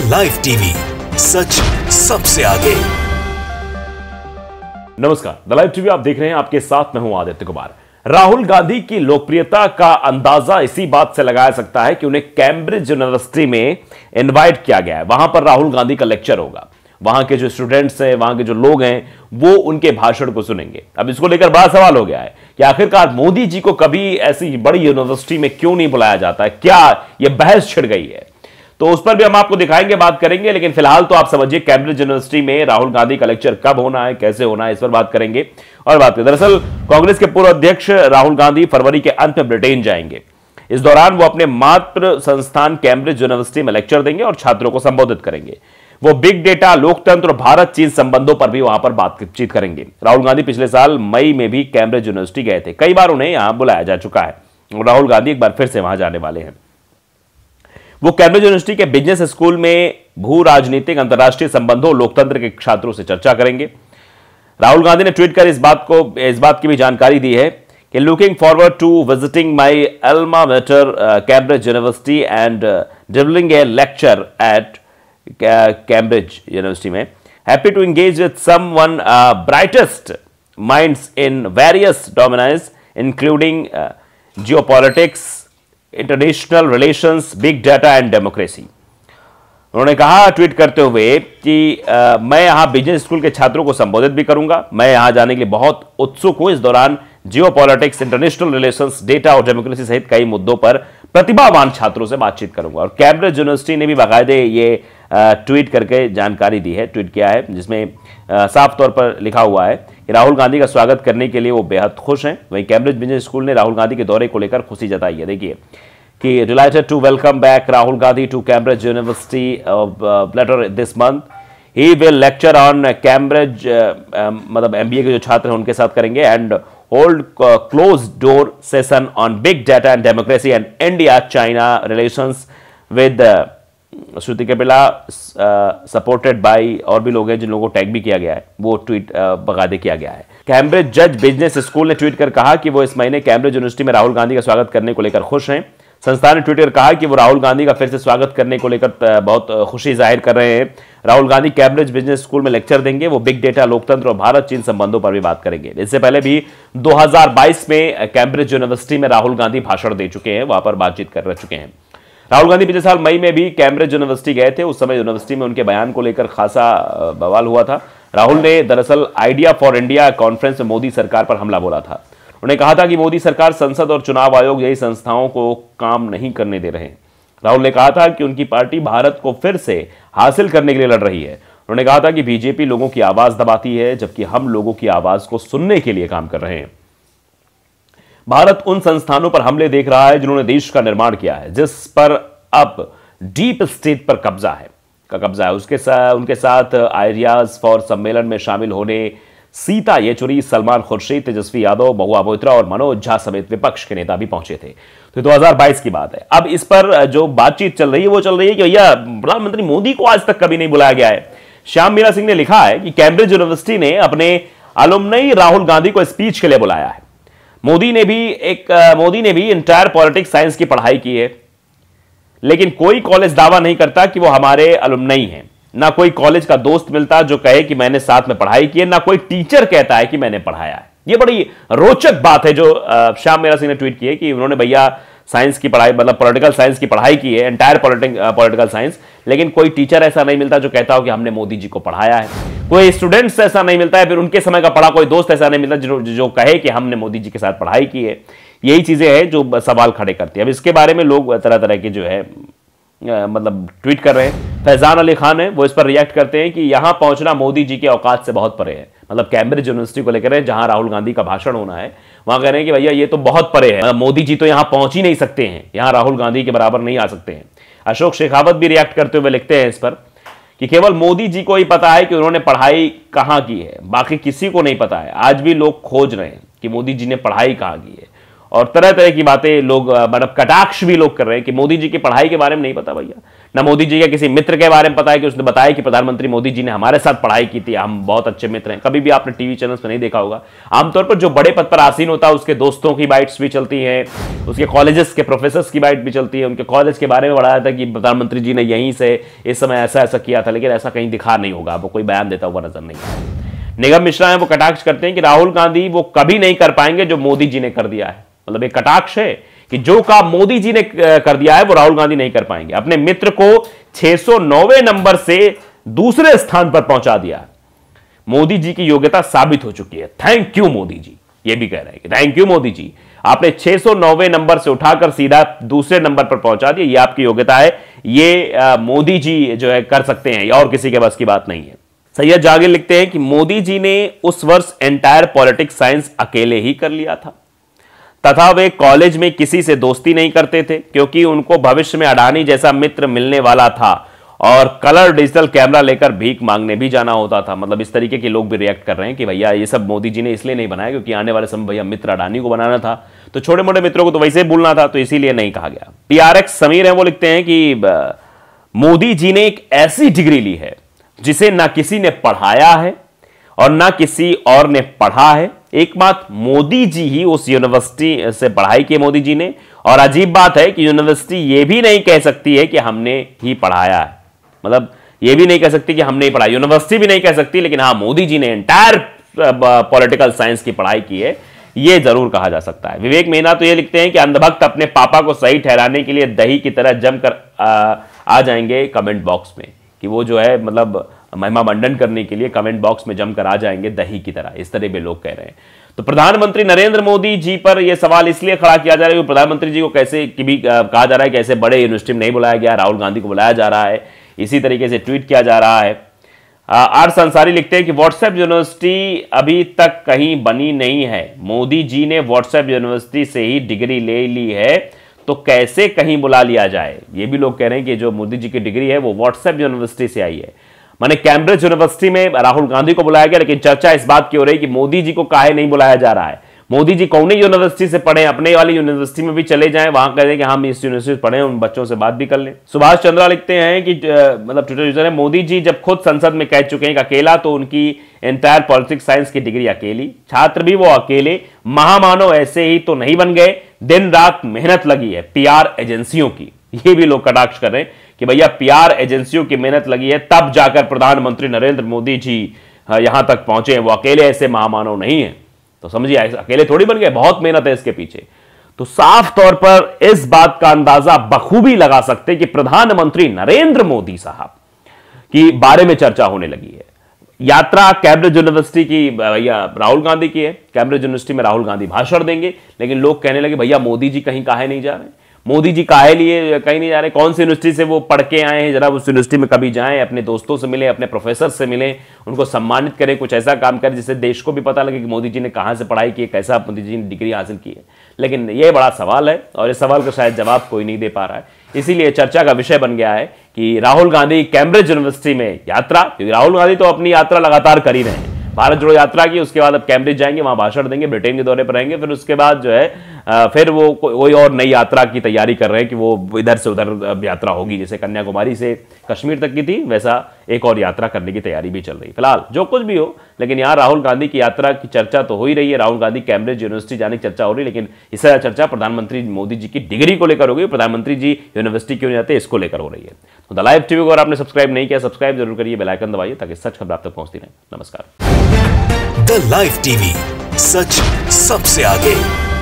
live TV सच सबसे आगे नमस्कार द लाइव टीवी आप देख रहे हैं आपके साथ मैं हूं आदित्य कुमार राहुल गांधी की लोकप्रियता का अंदाजा इसी बात से लगाया सकता है कि उन्हें कैम्ब्रिज यूनिवर्सिटी में इनवाइट किया गया है वहां पर राहुल गांधी का लेक्चर होगा वहां के जो स्टूडेंट्स हैं वहां के जो लोग हैं वो उनके भाषण को सुनेंगे अब इसको लेकर बड़ा सवाल हो गया है कि आखिरकार मोदी जी को कभी ऐसी बड़ी यूनिवर्सिटी में क्यों नहीं बुलाया जाता है क्या यह बहस छिड़ गई है तो उस पर भी हम आपको दिखाएंगे बात करेंगे लेकिन फिलहाल तो आप समझिए कैम्ब्रिज यूनिवर्सिटी में राहुल गांधी का लेक्चर कब होना है कैसे होना है इस पर बात करेंगे और बात करें दरअसल कांग्रेस के पूर्व अध्यक्ष राहुल गांधी फरवरी के अंत में ब्रिटेन जाएंगे इस दौरान वो अपने मात्र संस्थान कैम्ब्रिज यूनिवर्सिटी में लेक्चर देंगे और छात्रों को संबोधित करेंगे वो बिग डेटा लोकतंत्र और भारत चीन संबंधों पर भी वहां पर बातचीत करेंगे राहुल गांधी पिछले साल मई में भी कैम्ब्रिज यूनिवर्सिटी गए थे कई बार उन्हें यहां बुलाया जा चुका है राहुल गांधी एक बार फिर से वहां जाने वाले हैं वो कैम्ब्रिज यूनिवर्सिटी के बिजनेस स्कूल में भू राजनीतिक अंतर्राष्ट्रीय संबंधों लोकतंत्र के छात्रों से चर्चा करेंगे राहुल गांधी ने ट्वीट कर इस बात को इस बात की भी जानकारी दी है कि looking forward to visiting my alma mater Cambridge university and delivering a lecture at Cambridge university में happy to engage with some one brightest minds in various domains including politics international relations big data and democracy उन्होंने कहा tweet करते हुए कि आ, मैं यहां business school के छात्रों को संबोधित भी करूंगा मैं यहां जाने के लिए बहुत उत्सुक हूं इस दौरान geopolitics international relations data और डेमोक्रेसी सहित कई मुद्दों पर प्रतिभावान छात्रों से बातचीत करूंगा और कैम्ब्रिज यूनिवर्सिटी ने भी बाकायदे ये ट्वीट करके जानकारी दी है ट्वीट किया है जिसमें साफ तौर पर लिखा हुआ है कि राहुल गांधी का स्वागत करने के लिए वो बेहद खुश हैं वहीं कैम्ब्रिज बिजनेस स्कूल ने राहुल गांधी के दौरे को लेकर खुशी जताई है देखिए कि delighted to welcome back Rahul Gandhi to Cambridge university later this month he will lecture on Cambridge मतलब एम के जो छात्र हैं उनके साथ करेंगे and hold closed door session on big data and democracy and India China relations with Shruti के सपोर्टेड बाय और भी लोग हैं जिन लोगों को टैग भी किया गया है वो ट्वीट बगादे किया गया है कैम्ब्रिज जज बिजनेस स्कूल ने ट्वीट कर कहा कि वो इस महीने कैम्ब्रिज यूनिवर्सिटी में राहुल गांधी का स्वागत करने को लेकर खुश हैं संस्थान ने ट्वीट कर कहा कि वो राहुल गांधी का फिर से स्वागत करने को लेकर बहुत खुशी जाहिर कर रहे हैं Rahul Gandhi Cambridge business school में लेक्चर देंगे वो बिग डेटा लोकतंत्र और भारत चीन संबंधों पर भी बात करेंगे इससे पहले भी 2022 में कैम्ब्रिज यूनिवर्सिटी में राहुल गांधी भाषण दे चुके हैं वहां पर बातचीत कर चुके हैं राहुल गांधी पिछले साल मई में भी कैम्ब्रिज यूनिवर्सिटी गए थे उस समय यूनिवर्सिटी में उनके बयान को लेकर खासा बवाल हुआ था राहुल ने दरअसल आइडिया फॉर इंडिया कॉन्फ्रेंस में मोदी सरकार पर हमला बोला था उन्होंने कहा था कि मोदी सरकार संसद और चुनाव आयोग यही संस्थाओं को काम नहीं करने दे रहे राहुल ने कहा था कि उनकी पार्टी भारत को फिर से हासिल करने के लिए लड़ रही है उन्होंने कहा था कि बीजेपी लोगों की आवाज दबाती है जबकि हम लोगों की आवाज को सुनने के लिए काम कर रहे हैं भारत उन संस्थानों पर हमले देख रहा है जिन्होंने देश का निर्माण किया है जिस पर अब डीप स्टेट पर कब्जा है का कब्जा है उसके साथ उनके साथ आइडियाज फॉर सम्मेलन में शामिल होने सीता येचुरी सलमान खुर्शीद तेजस्वी यादव महुआ बोत्रा और मनोज झा समेत विपक्ष के नेता भी पहुंचे थे तो 2022 की बात है अब इस पर जो बातचीत चल रही है वो चल रही है कि भैया प्रधानमंत्री मोदी को आज तक कभी नहीं बुलाया गया है श्याम मीरा सिंह ने लिखा है कि कैम्ब्रिज यूनिवर्सिटी ने अपने अलुमनई राहुल गांधी को स्पीच के लिए बुलाया है मोदी ने भी एक मोदी ने भी इंटायर पॉलिटिक्स साइंस की पढ़ाई की है लेकिन कोई कॉलेज दावा नहीं करता कि वो हमारे नहीं है ना कोई कॉलेज का दोस्त मिलता जो कहे कि मैंने साथ में पढ़ाई की है ना कोई टीचर कहता है कि मैंने पढ़ाया है ये बड़ी रोचक बात है जो श्याम मेरा सिंह ने ट्वीट की है कि उन्होंने भैया साइंस की पढ़ाई मतलब पॉलिटिकल साइंस की पढ़ाई की है एंटायर पॉलिटिकल साइंस लेकिन कोई टीचर ऐसा नहीं मिलता जो कहता हो कि हमने मोदी जी को पढ़ाया है कोई स्टूडेंट्स ऐसा नहीं मिलता है फिर उनके समय का पढ़ा कोई दोस्त ऐसा नहीं मिलता जो जो कहे कि हमने मोदी जी के साथ पढ़ाई की है यही चीज़ें हैं जो सवाल खड़े करती है अब इसके बारे में लोग तरह तरह के जो है मतलब ट्वीट कर रहे हैं फैजान अली खान है वो इस पर रिएक्ट करते हैं कि यहाँ पहुँचना मोदी जी के औकात से बहुत परे है मतलब कैम्ब्रिज यूनिवर्सिटी को लेकर जहां जहाँ राहुल गांधी का भाषण होना है वहां कह रहे हैं कि भैया ये तो बहुत परे है मतलब मोदी जी तो यहां पहुंच ही नहीं सकते हैं यहां राहुल गांधी के बराबर नहीं आ सकते हैं अशोक शेखावत भी रिएक्ट करते हुए लिखते हैं इस पर कि केवल मोदी जी को ही पता है कि उन्होंने पढ़ाई कहाँ की है बाकी किसी को नहीं पता है आज भी लोग खोज रहे हैं कि मोदी जी ने पढ़ाई कहाँ की है और तरह तरह की बातें लोग मतलब कटाक्ष भी लोग कर रहे हैं कि मोदी जी की पढ़ाई के बारे में नहीं पता भैया ना मोदी जी या किसी मित्र के बारे में पता है कि उसने बताया कि प्रधानमंत्री मोदी जी ने हमारे साथ पढ़ाई की थी हम बहुत अच्छे मित्र हैं कभी भी आपने टीवी चैनल्स पर नहीं देखा होगा आमतौर पर जो बड़े पद पर आसीन होता है उसके दोस्तों की बाइट्स भी चलती हैं उसके कॉलेजेस के प्रोफेसर की बाइट भी चलती है उनके कॉलेज के बारे में बढ़ाया था कि प्रधानमंत्री जी ने यहीं से इस समय ऐसा ऐसा किया था लेकिन ऐसा कहीं दिखा नहीं होगा वो कोई बयान देता हुआ नजर नहीं आया निगम मिश्रा है वो कटाक्ष करते हैं कि राहुल गांधी वो कभी नहीं कर पाएंगे जो मोदी जी ने कर दिया है मतलब एक कटाक्ष है कि जो काम मोदी जी ने कर दिया है वो राहुल गांधी नहीं कर पाएंगे अपने मित्र को छह नंबर से दूसरे स्थान पर पहुंचा दिया मोदी जी की योग्यता साबित हो चुकी है थैंक यू मोदी जी ये भी कह रहे हैं कि थैंक यू मोदी जी आपने छह नंबर से उठाकर सीधा दूसरे नंबर पर पहुंचा दिया ये आपकी योग्यता है ये मोदी जी जो है कर सकते हैं और किसी के बस की बात नहीं है सैयद जागे लिखते हैं कि मोदी जी ने उस वर्ष एंटायर पॉलिटिक्स साइंस अकेले ही कर लिया था तथा वे कॉलेज में किसी से दोस्ती नहीं करते थे क्योंकि उनको भविष्य में अडानी जैसा मित्र मिलने वाला था और कलर डिजिटल कैमरा लेकर भीख मांगने भी जाना होता था मतलब इस तरीके के लोग भी रिएक्ट कर रहे हैं कि भैया ये सब मोदी जी ने इसलिए नहीं बनाया क्योंकि आने वाले समय भैया मित्र अडानी को बनाना था तो छोटे मोटे मित्रों को तो वैसे ही भूलना था तो इसीलिए नहीं कहा गया पी आर एक्स समीर है वो लिखते हैं कि मोदी जी ने एक ऐसी डिग्री ली है जिसे ना किसी ने पढ़ाया है और ना किसी और ने पढ़ा है एकमात्र मोदी जी ही उस यूनिवर्सिटी से पढ़ाई की मोदी जी ने और अजीब बात है कि यूनिवर्सिटी यह भी नहीं कह सकती है कि हमने ही पढ़ाया है मतलब ये भी नहीं कह सकती कि हमने ही पढ़ाया यूनिवर्सिटी भी नहीं कह सकती लेकिन हाँ मोदी जी ने एंटायर पॉलिटिकल साइंस की पढ़ाई की है यह जरूर कहा जा सकता है विवेक मेहना तो यह लिखते हैं कि अंधभक्त अपने पापा को सही ठहराने के लिए दही की तरह जमकर आ, आ जाएंगे कमेंट बॉक्स में कि वो जो है मतलब महिमा मंडन करने के लिए कमेंट बॉक्स में जमकर आ जाएंगे दही की तरह इस तरह भी लोग कह रहे हैं तो प्रधानमंत्री नरेंद्र मोदी जी पर यह सवाल इसलिए खड़ा किया जा रहा है कि प्रधानमंत्री जी को कैसे की भी कहा जा रहा है कि ऐसे बड़े यूनिवर्सिटी में नहीं बुलाया गया राहुल गांधी को बुलाया जा रहा है इसी तरीके से ट्वीट किया जा रहा है आर संसारी लिखते हैं कि व्हाट्सएप यूनिवर्सिटी अभी तक कहीं बनी नहीं है मोदी जी ने व्हाट्सएप यूनिवर्सिटी से ही डिग्री ले ली है तो कैसे कहीं बुला लिया जाए ये भी लोग कह रहे हैं कि जो मोदी जी की डिग्री है वो व्हाट्सएप यूनिवर्सिटी से आई है माने कैम्ब्रिज यूनिवर्सिटी में राहुल गांधी को बुलाया गया लेकिन चर्चा इस बात की हो रही है कि मोदी जी को काहे नहीं बुलाया जा रहा है मोदी जी कौन यूनिवर्सिटी से पढ़े अपने वाली यूनिवर्सिटी में भी चले जाए वहां कह दें कि हाँ, हम इस यूनिवर्सिटी से पढ़े उन बच्चों से बात भी कर लें सुभाष चंद्रा लिखते हैं कि मतलब ट्विटर यूजर है मोदी जी जब खुद संसद में कह चुके हैं अकेला तो उनकी एंटायर पॉलिटिक्स साइंस की डिग्री अकेली छात्र भी वो अकेले महामानव ऐसे ही तो नहीं बन गए दिन रात मेहनत लगी है पीआर एजेंसियों की ये भी लोग कटाक्ष कर रहे हैं कि भैया पीआर एजेंसियों की मेहनत लगी है तब जाकर प्रधानमंत्री नरेंद्र मोदी जी यहां तक पहुंचे वो अकेले ऐसे महामानव नहीं है तो समझिए अकेले थोड़ी बन गए बहुत मेहनत है इसके पीछे तो साफ तौर पर इस बात का अंदाजा बखूबी लगा सकते कि प्रधानमंत्री नरेंद्र मोदी साहब की बारे में चर्चा होने लगी है यात्रा कैम्ब्रिज यूनिवर्सिटी की भैया राहुल गांधी की है कैम्ब्रिज यूनिवर्सिटी में राहुल गांधी भाषण देंगे लेकिन लोग कहने लगे भैया मोदी जी कहीं काहे नहीं जा रहे मोदी जी काहे लिए कहीं नहीं जा रहे कौन सी यूनिवर्सिटी से वो पढ़ के आए हैं जरा उस यूनिवर्सिटी में कभी जाएं अपने दोस्तों से मिलें अपने प्रोफेसर से मिलें उनको सम्मानित करें कुछ ऐसा काम करें जिससे देश को भी पता लगे कि मोदी जी ने कहाँ से पढ़ाई की है कैसा मोदी जी ने डिग्री हासिल की है लेकिन ये बड़ा सवाल है और इस सवाल का शायद जवाब कोई नहीं दे पा रहा है इसीलिए चर्चा का विषय बन गया है कि राहुल गांधी कैम्ब्रिज यूनिवर्सिटी में यात्रा क्योंकि राहुल गांधी तो अपनी यात्रा लगातार कर ही रहे हैं भारत जोड़ो यात्रा की उसके बाद अब कैम्ब्रिज जाएंगे वहां भाषण देंगे ब्रिटेन के दौरे पर रहेंगे फिर उसके बाद जो है फिर वो कोई और नई यात्रा की तैयारी कर रहे हैं कि वो इधर से उधर यात्रा होगी जैसे कन्याकुमारी से कश्मीर तक की थी वैसा एक और यात्रा करने की तैयारी भी चल रही है फिलहाल जो कुछ भी हो लेकिन यहाँ राहुल गांधी की यात्रा की चर्चा तो हो ही रही है राहुल गांधी कैम्ब्रिज यूनिवर्सिटी जाने की चर्चा हो रही है लेकिन इस चर्चा प्रधानमंत्री मोदी जी की डिग्री को लेकर हो गई प्रधानमंत्री जी यूनिवर्सिटी क्यों नहीं जाते इसको लेकर हो रही है तो द लाइव टीवी को अगर आपने सब्सक्राइब नहीं किया सब्सक्राइब जरूर करिए बेलाइकन दबाइए ताकि सच खबर आप तक पहुंचती रहे नमस्कार द लाइव टीवी सच सबसे आगे